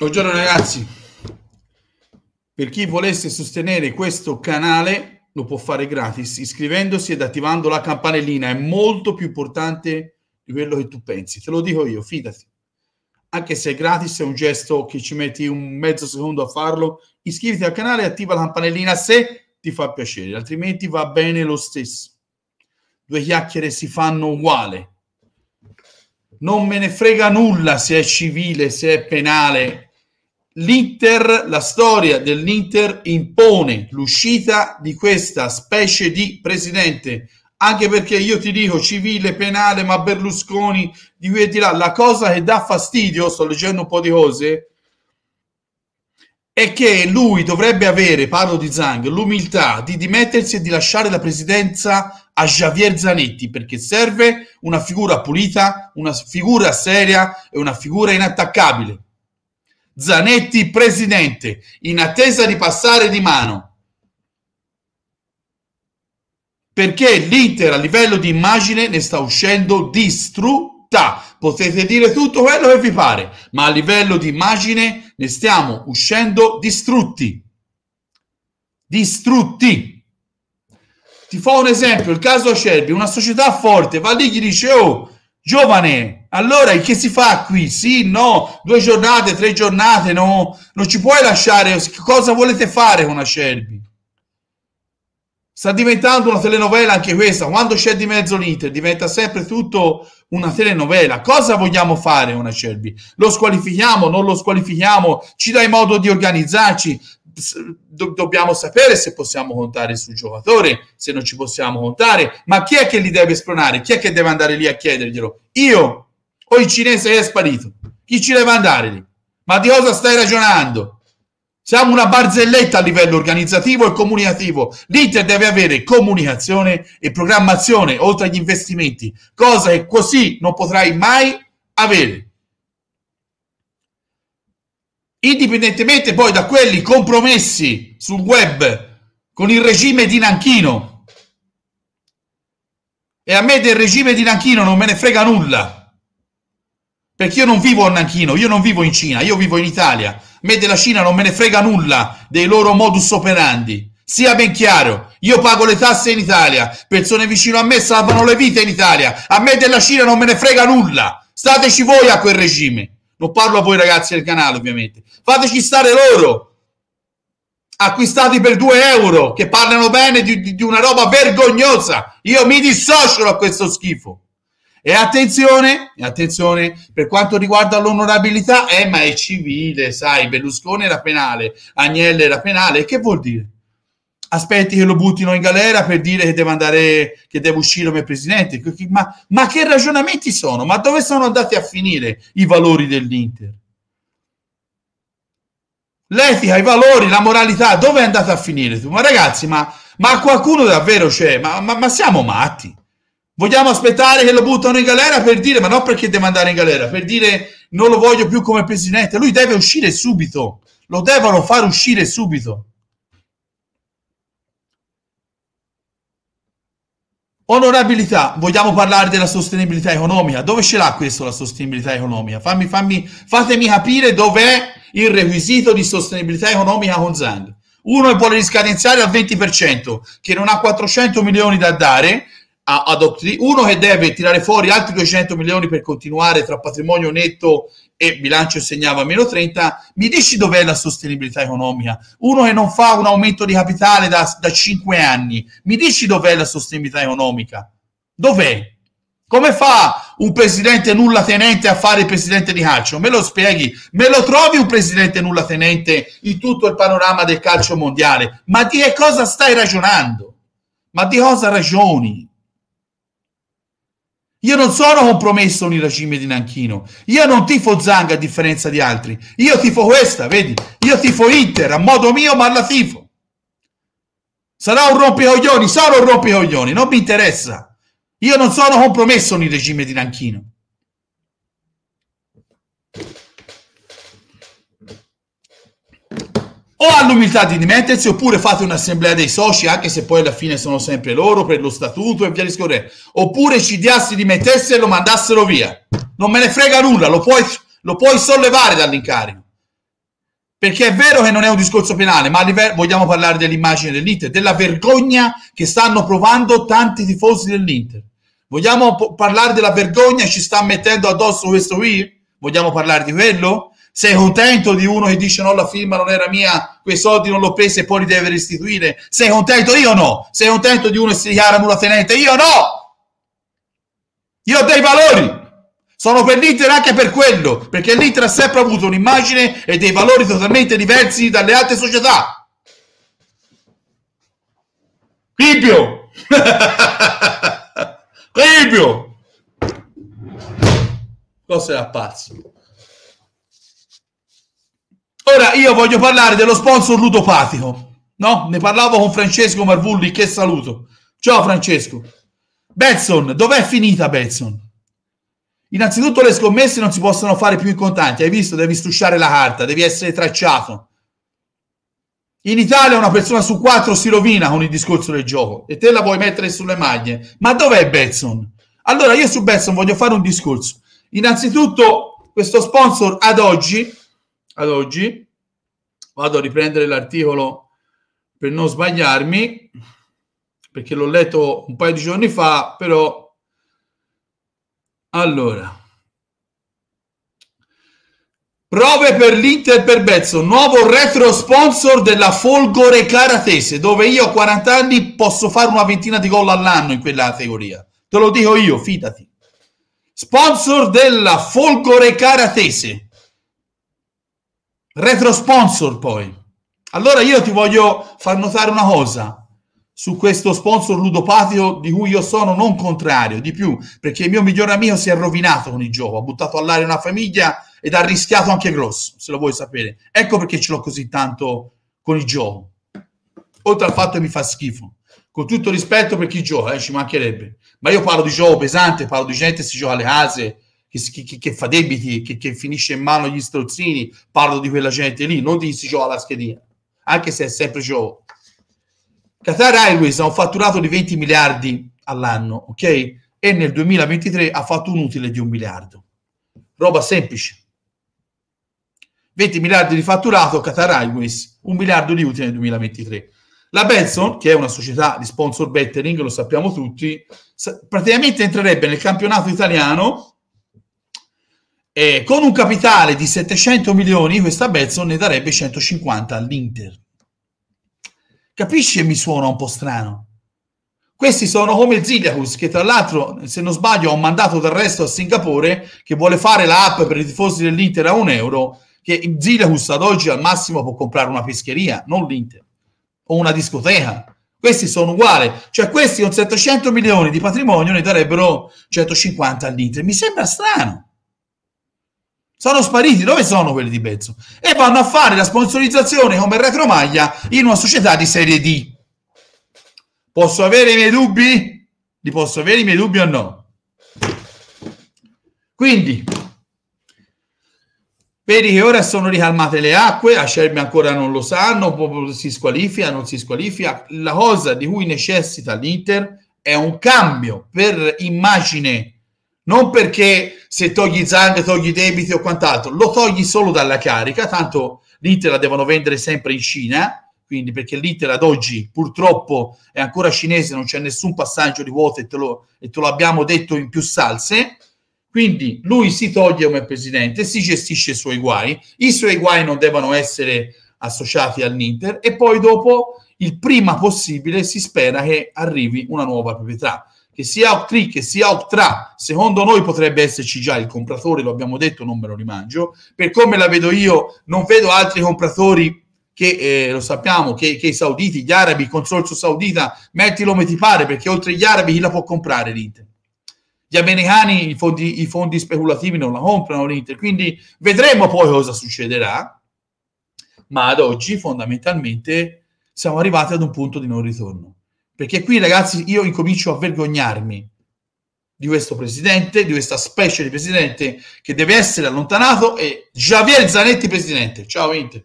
Buongiorno ragazzi, per chi volesse sostenere questo canale lo può fare gratis iscrivendosi ed attivando la campanellina, è molto più importante di quello che tu pensi, te lo dico io, fidati. Anche se è gratis è un gesto che ci metti un mezzo secondo a farlo, iscriviti al canale e attiva la campanellina se ti fa piacere, altrimenti va bene lo stesso. Due chiacchiere si fanno uguale. Non me ne frega nulla se è civile, se è penale, L'Inter, la storia dell'Inter impone l'uscita di questa specie di presidente, anche perché io ti dico civile, penale, ma Berlusconi di qui e di là, la cosa che dà fastidio, sto leggendo un po' di cose, è che lui dovrebbe avere, parlo di Zang, l'umiltà di dimettersi e di lasciare la presidenza a Javier Zanetti, perché serve una figura pulita, una figura seria e una figura inattaccabile Zanetti presidente, in attesa di passare di mano. Perché l'Inter a livello di immagine ne sta uscendo distrutta. Potete dire tutto quello che vi pare, ma a livello di immagine ne stiamo uscendo distrutti. Distrutti. Ti fa un esempio, il caso Acerbi, una società forte, va lì gli dice, oh, giovane, allora, che si fa qui? Sì, no, due giornate, tre giornate, no, non ci puoi lasciare. Cosa volete fare con Acerbi? Sta diventando una telenovela anche questa. Quando c'è di mezzo l'Inter, diventa sempre tutto una telenovela. Cosa vogliamo fare con Acerbi? Lo squalifichiamo, non lo squalifichiamo? Ci dai modo di organizzarci? Do- dobbiamo sapere se possiamo contare sul giocatore, se non ci possiamo contare, ma chi è che li deve spronare? Chi è che deve andare lì a chiederglielo? Io o il cinese è sparito? Chi ci deve andare lì? Ma di cosa stai ragionando? Siamo una barzelletta a livello organizzativo e comunicativo. L'Inter deve avere comunicazione e programmazione oltre agli investimenti, cosa che così non potrai mai avere. Indipendentemente poi da quelli compromessi sul web con il regime di Nanchino. E a me del regime di Nanchino non me ne frega nulla perché io non vivo a Nanchino, io non vivo in Cina, io vivo in Italia. A me della Cina non me ne frega nulla dei loro modus operandi. Sia ben chiaro, io pago le tasse in Italia, persone vicino a me salvano le vite in Italia, a me della Cina non me ne frega nulla. Stateci voi a quel regime. Non parlo a voi ragazzi del canale ovviamente. Fateci stare loro acquistati per 2 euro che parlano bene di, di, di, una roba vergognosa. Io mi dissocio a questo schifo. E attenzione, attenzione, per quanto riguarda l'onorabilità, eh, ma è civile, sai, Berlusconi era penale, Agnelli era penale, che vuol dire? Aspetti che lo buttino in galera per dire che deve andare, che deve uscire come presidente, ma, ma che ragionamenti sono? Ma dove sono andati a finire i valori dell'Inter? L'etica, i valori, la moralità, dove è andata a finire? Ma ragazzi, ma, ma qualcuno davvero c'è? ma, ma, ma siamo matti? Vogliamo aspettare che lo buttano in galera per dire, ma non perché deve andare in galera, per dire non lo voglio più come presidente. Lui deve uscire subito, lo devono far uscire subito. Onorabilità, vogliamo parlare della sostenibilità economica? Dove ce l'ha questo la sostenibilità economica? Fammi, fammi, fatemi capire dov'è il requisito di sostenibilità economica con Zang. Uno vuole riscadenziare al 20%, che non ha 400 milioni da dare, a, a dottri- uno che deve tirare fuori altri 200 milioni per continuare tra patrimonio netto e bilancio segnava meno 30, mi dici dov'è la sostenibilità economica? Uno che non fa un aumento di capitale da, da 5 anni, mi dici dov'è la sostenibilità economica? Dov'è? Come fa un presidente nulla tenente a fare il presidente di calcio? Me lo spieghi, me lo trovi un presidente nulla tenente in tutto il panorama del calcio mondiale? Ma di che cosa stai ragionando? Ma di cosa ragioni? Io non sono compromesso con il regime di Nanchino. Io non tifo Zanga a differenza di altri. Io tifo questa, vedi? Io tifo Inter, a modo mio, ma la tifo. Sarà un rompicoglioni, sarò un rompicoglioni, non mi interessa. Io non sono compromesso con il regime di Nanchino. o ha l'umiltà di dimettersi oppure fate un'assemblea dei soci anche se poi alla fine sono sempre loro per lo statuto e via discorrendo oppure ci diassi di dimettesse e lo mandassero via non me ne frega nulla lo puoi, lo puoi sollevare dall'incarico perché è vero che non è un discorso penale ma livello, vogliamo parlare dell'immagine dell'Inter della vergogna che stanno provando tanti tifosi dell'Inter vogliamo parlare della vergogna che ci sta mettendo addosso questo qui vogliamo parlare di quello sei contento di uno che dice no, la firma non era mia, quei soldi non l'ho presa e poi li deve restituire? Sei contento? Io no. Sei contento di uno che si dichiara tenente Io no. Io ho dei valori. Sono per l'Inter anche per quello, perché l'Inter ha sempre avuto un'immagine e dei valori totalmente diversi dalle altre società. Pipio! Pipio! Cosa era pazzo? Ora io voglio parlare dello sponsor ludopatico. No? Ne parlavo con Francesco Marvulli, che saluto. Ciao Francesco. Benson, dov'è finita Benson? Innanzitutto le scommesse non si possono fare più in contanti, hai visto? Devi strusciare la carta, devi essere tracciato. In Italia una persona su quattro si rovina con il discorso del gioco e te la vuoi mettere sulle maglie. Ma dov'è Benson? Allora io su Benson voglio fare un discorso. Innanzitutto questo sponsor ad oggi ad oggi, vado a riprendere l'articolo per non sbagliarmi, perché l'ho letto un paio di giorni fa, però allora Prove per l'Inter per Bezzo, nuovo retro sponsor della Folgore Caratese, dove io a 40 anni posso fare una ventina di gol all'anno in quella categoria. Te lo dico io, fidati. Sponsor della Folgore Caratese. Retro sponsor poi. Allora io ti voglio far notare una cosa su questo sponsor ludopatio di cui io sono non contrario, di più, perché il mio migliore amico si è rovinato con il gioco, ha buttato all'aria una famiglia ed ha rischiato anche grosso, se lo vuoi sapere. Ecco perché ce l'ho così tanto con il gioco. Oltre al fatto che mi fa schifo. Con tutto rispetto per chi gioca, eh, ci mancherebbe. Ma io parlo di gioco pesante, parlo di gente che si gioca alle case, che, che, che fa debiti, che, che, finisce in mano gli strozzini, parlo di quella gente lì, non di Joe alla schedina, anche se è sempre Joe. Qatar Airways ha un fatturato di 20 miliardi all'anno, ok? E nel 2023 ha fatto un utile di un miliardo. Roba semplice. 20 miliardi di fatturato Qatar Airways, un miliardo di utile nel 2023. La Benson, che è una società di sponsor bettering, lo sappiamo tutti, praticamente entrerebbe nel campionato italiano eh, con un capitale di 700 milioni, questa Betson ne darebbe 150 all'Inter. Capisci che mi suona un po' strano? Questi sono come Zigliacus, che tra l'altro, se non sbaglio, ha un mandato d'arresto a Singapore che vuole fare la app per i tifosi dell'Inter a un euro, che Zigliacus ad oggi al massimo può comprare una pescheria, non l'Inter, o una discoteca. Questi sono uguali. Cioè questi con 700 milioni di patrimonio ne darebbero 150 all'Inter. Mi sembra strano. Sono spariti, dove sono quelli di Bezzo? E vanno a fare la sponsorizzazione come retromaglia in una società di serie D. Posso avere i miei dubbi? Li posso avere i miei dubbi o no? Quindi, vedi che ora sono ricalmate le acque, a Scermi ancora non lo sanno, si squalifica, non si squalifica. La cosa di cui necessita l'Inter è un cambio per immagine, non perché se togli Zang, togli debiti o quant'altro, lo togli solo dalla carica, tanto l'Inter la devono vendere sempre in Cina, quindi perché l'Inter ad oggi purtroppo è ancora cinese, non c'è nessun passaggio di vuoto e te lo, e te lo abbiamo detto in più salse, quindi lui si toglie come presidente, si gestisce i suoi guai, i suoi guai non devono essere associati all'Inter e poi dopo il prima possibile si spera che arrivi una nuova proprietà che sia Octree che sia Octra, secondo noi potrebbe esserci già il compratore, lo abbiamo detto, non me lo rimangio. Per come la vedo io, non vedo altri compratori che eh, lo sappiamo, che, che, i sauditi, gli arabi, il consorzio saudita, mettilo come ti pare, perché oltre agli arabi chi la può comprare l'Inter? Gli americani, i fondi, i fondi speculativi non la comprano l'Inter, quindi vedremo poi cosa succederà, ma ad oggi fondamentalmente siamo arrivati ad un punto di non ritorno. Perché qui, ragazzi, io incomincio a vergognarmi di questo presidente, di questa specie di presidente che deve essere allontanato e Javier Zanetti presidente. Ciao Inter.